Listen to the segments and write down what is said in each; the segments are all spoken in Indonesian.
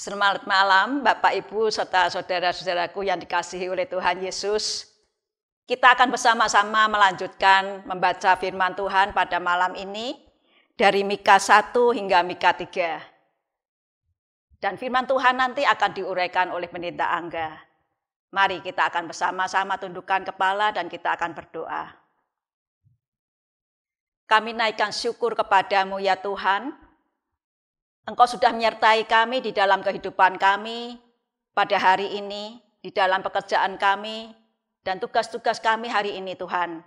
Selamat malam Bapak Ibu serta saudara-saudaraku yang dikasihi oleh Tuhan Yesus. Kita akan bersama-sama melanjutkan membaca firman Tuhan pada malam ini dari Mika 1 hingga Mika 3. Dan firman Tuhan nanti akan diuraikan oleh pendeta Angga. Mari kita akan bersama-sama tundukkan kepala dan kita akan berdoa. Kami naikkan syukur kepadamu ya Tuhan, Engkau sudah menyertai kami di dalam kehidupan kami pada hari ini, di dalam pekerjaan kami, dan tugas-tugas kami hari ini Tuhan.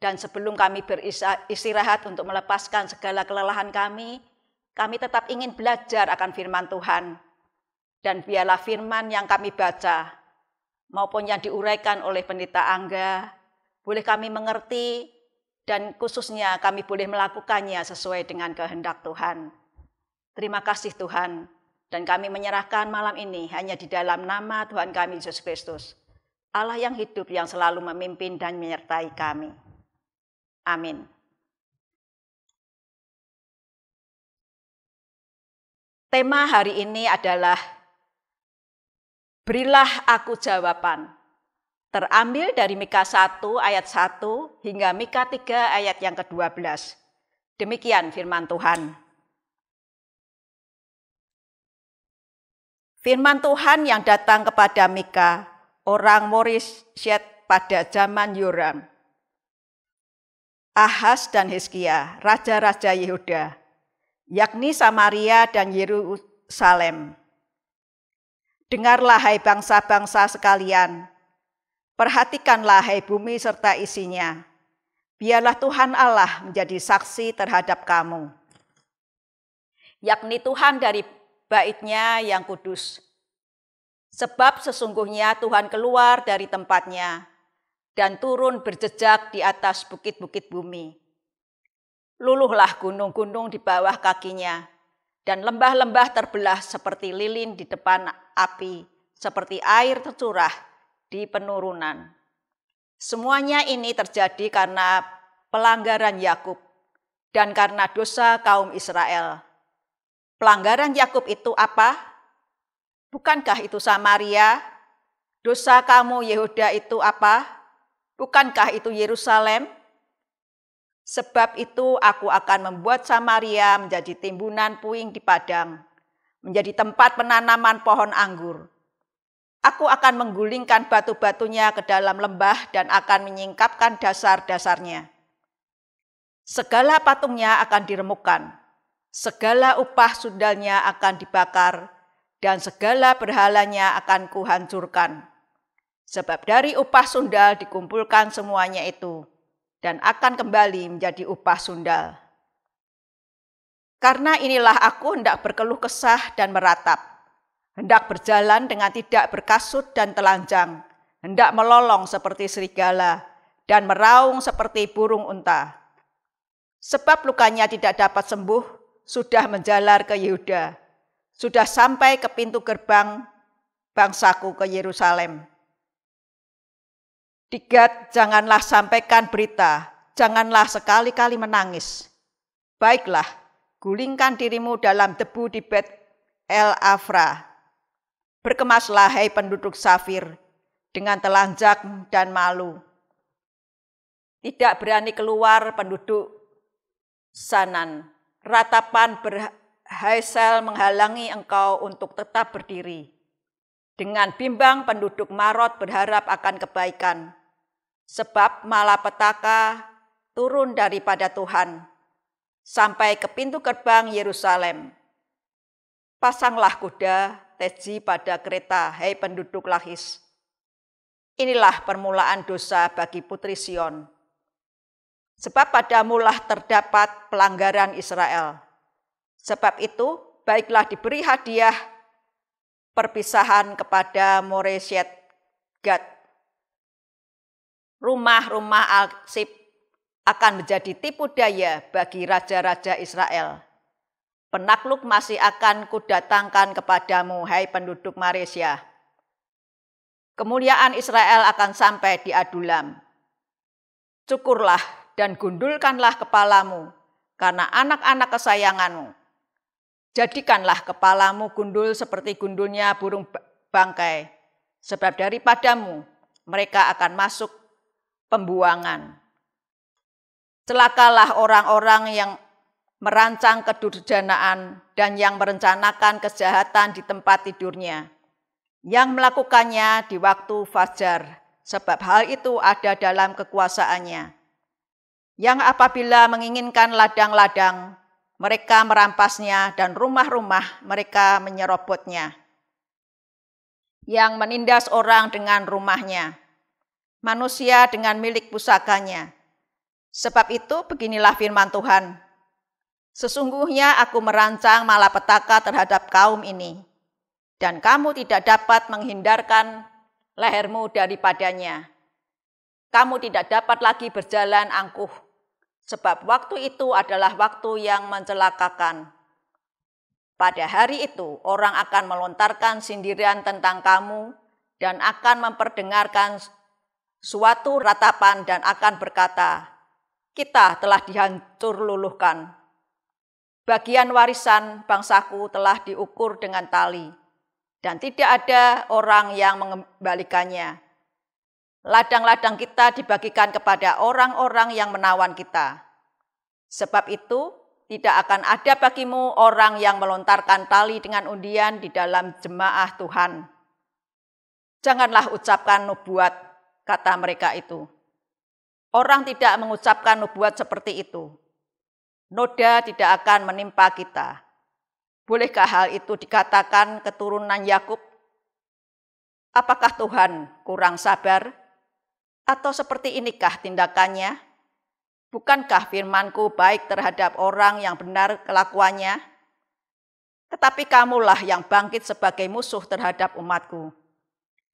Dan sebelum kami beristirahat untuk melepaskan segala kelelahan kami, kami tetap ingin belajar akan firman Tuhan. Dan biarlah firman yang kami baca, maupun yang diuraikan oleh pendeta Angga, boleh kami mengerti dan khususnya kami boleh melakukannya sesuai dengan kehendak Tuhan. Terima kasih Tuhan, dan kami menyerahkan malam ini hanya di dalam nama Tuhan kami Yesus Kristus, Allah yang hidup yang selalu memimpin dan menyertai kami. Amin. Tema hari ini adalah Berilah aku jawaban. Terambil dari Mika 1 ayat 1 hingga Mika 3 ayat yang ke-12. Demikian firman Tuhan. Firman Tuhan yang datang kepada Mika, orang Morisiet pada zaman Yoram. Ahas dan Hizkia, raja-raja Yehuda, yakni Samaria dan Yerusalem. Dengarlah hai bangsa-bangsa sekalian, perhatikanlah hai bumi serta isinya. Biarlah Tuhan Allah menjadi saksi terhadap kamu. Yakni Tuhan dari baitnya yang kudus. Sebab sesungguhnya Tuhan keluar dari tempatnya dan turun berjejak di atas bukit-bukit bumi. Luluhlah gunung-gunung di bawah kakinya, dan lembah-lembah terbelah seperti lilin di depan api, seperti air tercurah di penurunan. Semuanya ini terjadi karena pelanggaran Yakub dan karena dosa kaum Israel Pelanggaran Yakub itu apa? Bukankah itu Samaria? Dosa kamu Yehuda itu apa? Bukankah itu Yerusalem? Sebab itu aku akan membuat Samaria menjadi timbunan puing di padang, menjadi tempat penanaman pohon anggur. Aku akan menggulingkan batu-batunya ke dalam lembah dan akan menyingkapkan dasar-dasarnya. Segala patungnya akan diremukkan. Segala upah sundalnya akan dibakar, dan segala berhalanya akan kuhancurkan. Sebab dari upah sundal dikumpulkan semuanya itu, dan akan kembali menjadi upah sundal. Karena inilah aku hendak berkeluh kesah dan meratap, hendak berjalan dengan tidak berkasut dan telanjang, hendak melolong seperti serigala, dan meraung seperti burung unta. Sebab lukanya tidak dapat sembuh, sudah menjalar ke Yehuda, sudah sampai ke pintu gerbang bangsaku ke Yerusalem. Tiga janganlah sampaikan berita, janganlah sekali-kali menangis. Baiklah, gulingkan dirimu dalam debu di Bet El Afra. Berkemaslah, hai penduduk Safir, dengan telanjak dan malu. Tidak berani keluar penduduk Sanan ratapan berhaisel menghalangi engkau untuk tetap berdiri. Dengan bimbang penduduk Marot berharap akan kebaikan, sebab malapetaka turun daripada Tuhan sampai ke pintu gerbang Yerusalem. Pasanglah kuda teji pada kereta, hei penduduk Lahis. Inilah permulaan dosa bagi putri Sion. Sebab padamulah terdapat pelanggaran Israel. Sebab itu, baiklah diberi hadiah perpisahan kepada Moreset Gad. Rumah-rumah Alsip akan menjadi tipu daya bagi raja-raja Israel. Penakluk masih akan kudatangkan kepadamu, hai penduduk Malaysia. Kemuliaan Israel akan sampai di Adulam. Syukurlah dan gundulkanlah kepalamu, karena anak-anak kesayanganmu. Jadikanlah kepalamu gundul seperti gundulnya burung bangkai, sebab daripadamu mereka akan masuk pembuangan. Celakalah orang-orang yang merancang kedurjanaan dan yang merencanakan kejahatan di tempat tidurnya, yang melakukannya di waktu fajar, sebab hal itu ada dalam kekuasaannya yang apabila menginginkan ladang-ladang, mereka merampasnya dan rumah-rumah mereka menyerobotnya. Yang menindas orang dengan rumahnya, manusia dengan milik pusakanya. Sebab itu beginilah firman Tuhan, Sesungguhnya aku merancang malapetaka terhadap kaum ini, dan kamu tidak dapat menghindarkan lehermu daripadanya. Kamu tidak dapat lagi berjalan angkuh Sebab waktu itu adalah waktu yang mencelakakan. Pada hari itu orang akan melontarkan sindiran tentang kamu dan akan memperdengarkan suatu ratapan dan akan berkata, kita telah dihancur luluhkan. Bagian warisan bangsaku telah diukur dengan tali, dan tidak ada orang yang mengembalikannya. Ladang-ladang kita dibagikan kepada orang-orang yang menawan kita. Sebab itu, tidak akan ada bagimu orang yang melontarkan tali dengan undian di dalam jemaah Tuhan. Janganlah ucapkan nubuat, kata mereka itu. Orang tidak mengucapkan nubuat seperti itu. Noda tidak akan menimpa kita. Bolehkah hal itu dikatakan keturunan Yakub? Apakah Tuhan kurang sabar? Atau seperti inikah tindakannya? Bukankah firmanku baik terhadap orang yang benar kelakuannya? Tetapi kamulah yang bangkit sebagai musuh terhadap umatku.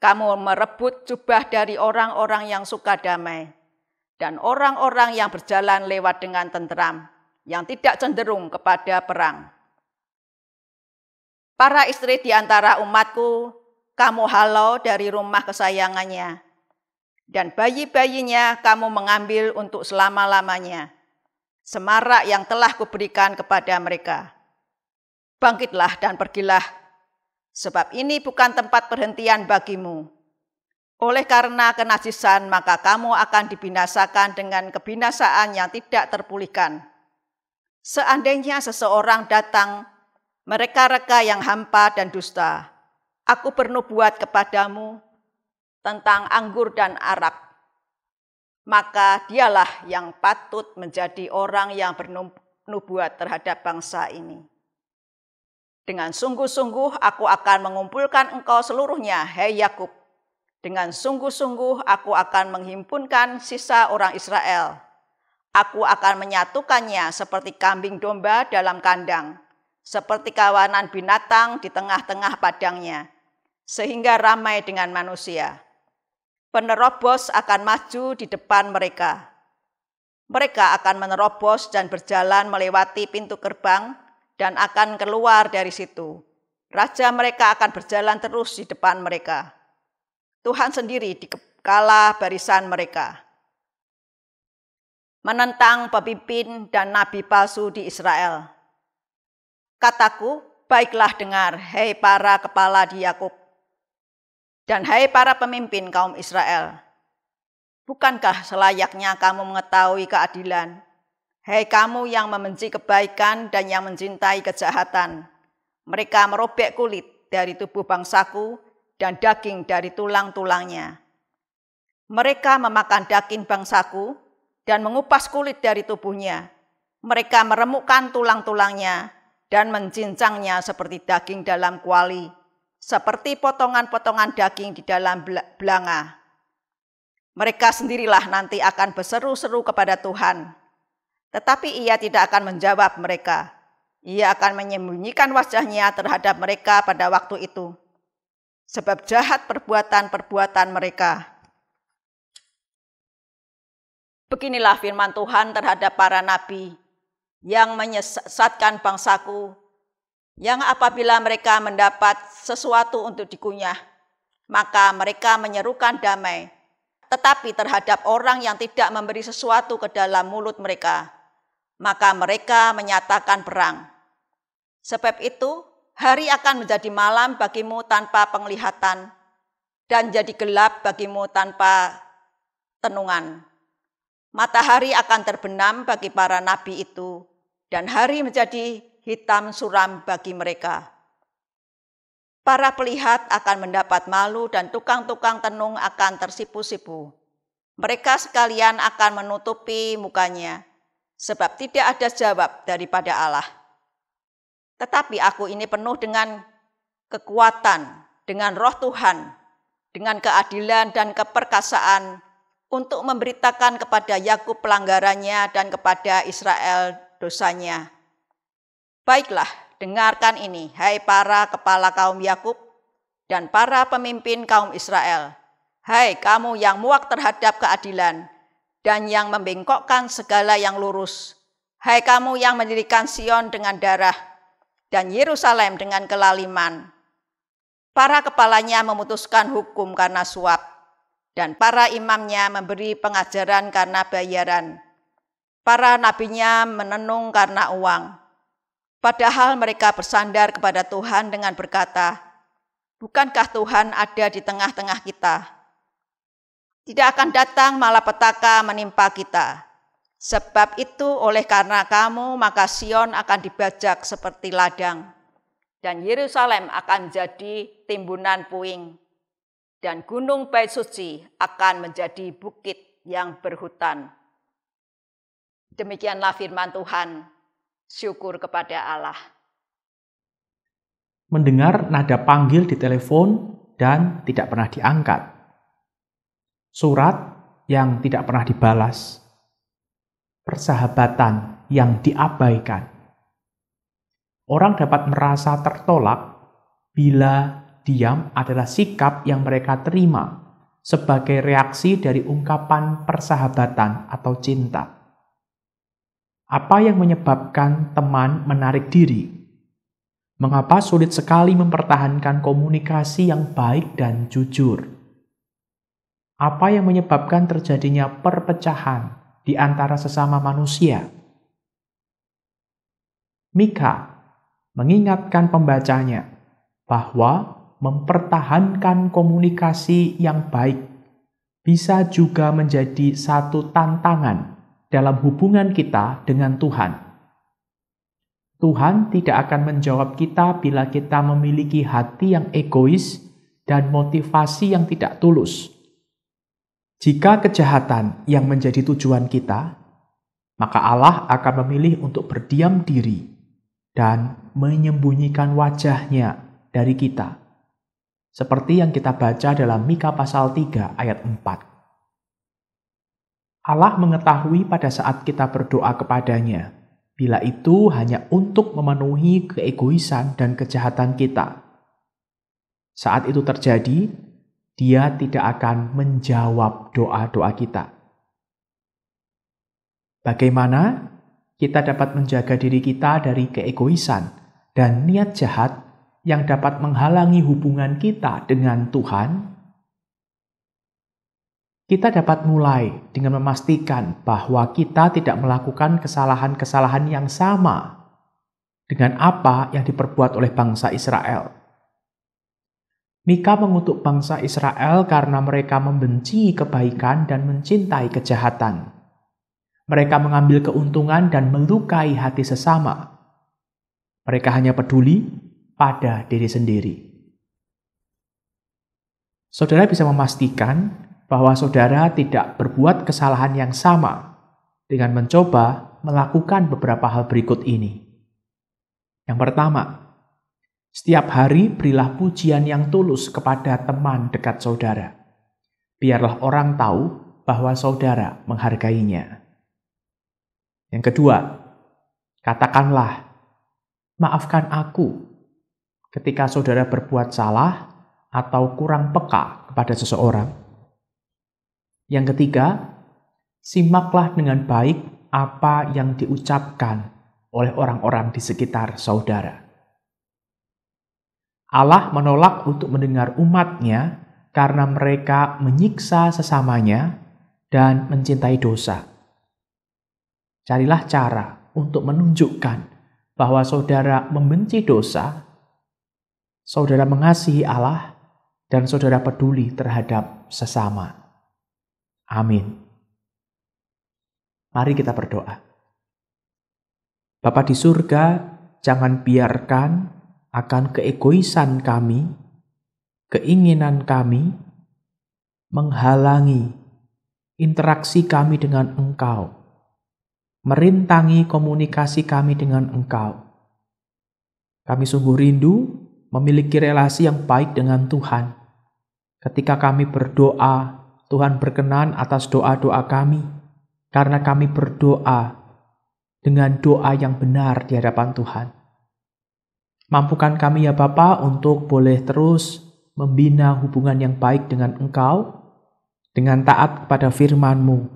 Kamu merebut jubah dari orang-orang yang suka damai, dan orang-orang yang berjalan lewat dengan tenteram, yang tidak cenderung kepada perang. Para istri di antara umatku, kamu halau dari rumah kesayangannya, dan bayi-bayinya kamu mengambil untuk selama-lamanya. Semarak yang telah kuberikan kepada mereka. Bangkitlah dan pergilah, sebab ini bukan tempat perhentian bagimu. Oleh karena kenasisan, maka kamu akan dibinasakan dengan kebinasaan yang tidak terpulihkan. Seandainya seseorang datang, mereka reka yang hampa dan dusta. Aku bernubuat kepadamu, tentang anggur dan arak, maka dialah yang patut menjadi orang yang bernubuat terhadap bangsa ini. Dengan sungguh-sungguh aku akan mengumpulkan engkau seluruhnya, hei Yakub. Dengan sungguh-sungguh aku akan menghimpunkan sisa orang Israel. Aku akan menyatukannya seperti kambing domba dalam kandang, seperti kawanan binatang di tengah-tengah padangnya, sehingga ramai dengan manusia. Penerobos akan maju di depan mereka. Mereka akan menerobos dan berjalan melewati pintu gerbang dan akan keluar dari situ. Raja mereka akan berjalan terus di depan mereka. Tuhan sendiri di kepala barisan mereka. Menentang pemimpin dan nabi palsu di Israel. Kataku, baiklah dengar, hei para kepala di Yakub, dan hai para pemimpin kaum Israel, bukankah selayaknya kamu mengetahui keadilan? Hai kamu yang membenci kebaikan dan yang mencintai kejahatan. Mereka merobek kulit dari tubuh bangsaku dan daging dari tulang-tulangnya. Mereka memakan daging bangsaku dan mengupas kulit dari tubuhnya. Mereka meremukkan tulang-tulangnya dan mencincangnya seperti daging dalam kuali seperti potongan-potongan daging di dalam belanga. Mereka sendirilah nanti akan berseru-seru kepada Tuhan. Tetapi ia tidak akan menjawab mereka. Ia akan menyembunyikan wajahnya terhadap mereka pada waktu itu. Sebab jahat perbuatan-perbuatan mereka. Beginilah firman Tuhan terhadap para nabi yang menyesatkan bangsaku yang apabila mereka mendapat sesuatu untuk dikunyah, maka mereka menyerukan damai. Tetapi terhadap orang yang tidak memberi sesuatu ke dalam mulut mereka, maka mereka menyatakan perang. Sebab itu, hari akan menjadi malam bagimu tanpa penglihatan, dan jadi gelap bagimu tanpa tenungan. Matahari akan terbenam bagi para nabi itu, dan hari menjadi hitam suram bagi mereka. Para pelihat akan mendapat malu dan tukang-tukang tenung akan tersipu-sipu. Mereka sekalian akan menutupi mukanya, sebab tidak ada jawab daripada Allah. Tetapi aku ini penuh dengan kekuatan, dengan roh Tuhan, dengan keadilan dan keperkasaan untuk memberitakan kepada Yakub pelanggarannya dan kepada Israel dosanya. Baiklah, dengarkan ini, hai para kepala kaum Yakub dan para pemimpin kaum Israel. Hai kamu yang muak terhadap keadilan dan yang membengkokkan segala yang lurus. Hai kamu yang mendirikan Sion dengan darah dan Yerusalem dengan kelaliman. Para kepalanya memutuskan hukum karena suap dan para imamnya memberi pengajaran karena bayaran. Para nabinya menenung karena uang Padahal mereka bersandar kepada Tuhan dengan berkata, Bukankah Tuhan ada di tengah-tengah kita? Tidak akan datang malapetaka menimpa kita. Sebab itu oleh karena kamu maka Sion akan dibajak seperti ladang dan Yerusalem akan jadi timbunan puing dan gunung Bait Suci akan menjadi bukit yang berhutan. Demikianlah firman Tuhan syukur kepada Allah. Mendengar nada panggil di telepon dan tidak pernah diangkat. Surat yang tidak pernah dibalas. Persahabatan yang diabaikan. Orang dapat merasa tertolak bila diam adalah sikap yang mereka terima sebagai reaksi dari ungkapan persahabatan atau cinta. Apa yang menyebabkan teman menarik diri? Mengapa sulit sekali mempertahankan komunikasi yang baik dan jujur? Apa yang menyebabkan terjadinya perpecahan di antara sesama manusia? Mika mengingatkan pembacanya bahwa mempertahankan komunikasi yang baik bisa juga menjadi satu tantangan dalam hubungan kita dengan Tuhan. Tuhan tidak akan menjawab kita bila kita memiliki hati yang egois dan motivasi yang tidak tulus. Jika kejahatan yang menjadi tujuan kita, maka Allah akan memilih untuk berdiam diri dan menyembunyikan wajahnya dari kita. Seperti yang kita baca dalam Mika pasal 3 ayat 4. Allah mengetahui pada saat kita berdoa kepadanya. Bila itu hanya untuk memenuhi keegoisan dan kejahatan kita. Saat itu terjadi, dia tidak akan menjawab doa-doa kita. Bagaimana kita dapat menjaga diri kita dari keegoisan dan niat jahat yang dapat menghalangi hubungan kita dengan Tuhan? Kita dapat mulai dengan memastikan bahwa kita tidak melakukan kesalahan-kesalahan yang sama dengan apa yang diperbuat oleh bangsa Israel. Mika mengutuk bangsa Israel karena mereka membenci kebaikan dan mencintai kejahatan. Mereka mengambil keuntungan dan melukai hati sesama. Mereka hanya peduli pada diri sendiri. Saudara bisa memastikan bahwa saudara tidak berbuat kesalahan yang sama dengan mencoba melakukan beberapa hal berikut ini. Yang pertama, setiap hari berilah pujian yang tulus kepada teman dekat saudara. Biarlah orang tahu bahwa saudara menghargainya. Yang kedua, katakanlah, "Maafkan aku ketika saudara berbuat salah atau kurang peka kepada seseorang." Yang ketiga, simaklah dengan baik apa yang diucapkan oleh orang-orang di sekitar saudara. Allah menolak untuk mendengar umatnya karena mereka menyiksa sesamanya dan mencintai dosa. Carilah cara untuk menunjukkan bahwa saudara membenci dosa, saudara mengasihi Allah, dan saudara peduli terhadap sesama. Amin. Mari kita berdoa. Bapa di surga, jangan biarkan akan keegoisan kami, keinginan kami, menghalangi interaksi kami dengan Engkau, merintangi komunikasi kami dengan Engkau. Kami sungguh rindu memiliki relasi yang baik dengan Tuhan. Ketika kami berdoa, Tuhan berkenan atas doa-doa kami, karena kami berdoa dengan doa yang benar di hadapan Tuhan. Mampukan kami ya Bapa untuk boleh terus membina hubungan yang baik dengan Engkau, dengan taat kepada firman-Mu,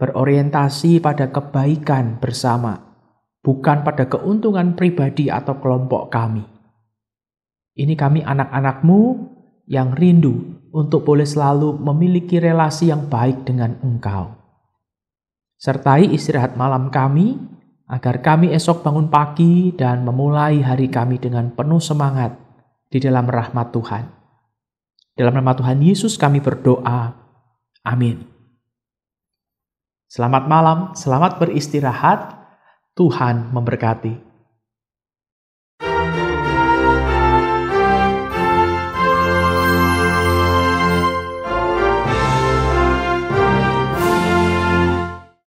berorientasi pada kebaikan bersama, bukan pada keuntungan pribadi atau kelompok kami. Ini kami anak-anakmu yang rindu untuk boleh selalu memiliki relasi yang baik dengan Engkau. Sertai istirahat malam kami, agar kami esok bangun pagi dan memulai hari kami dengan penuh semangat di dalam rahmat Tuhan. Dalam nama Tuhan Yesus kami berdoa. Amin. Selamat malam, selamat beristirahat. Tuhan memberkati.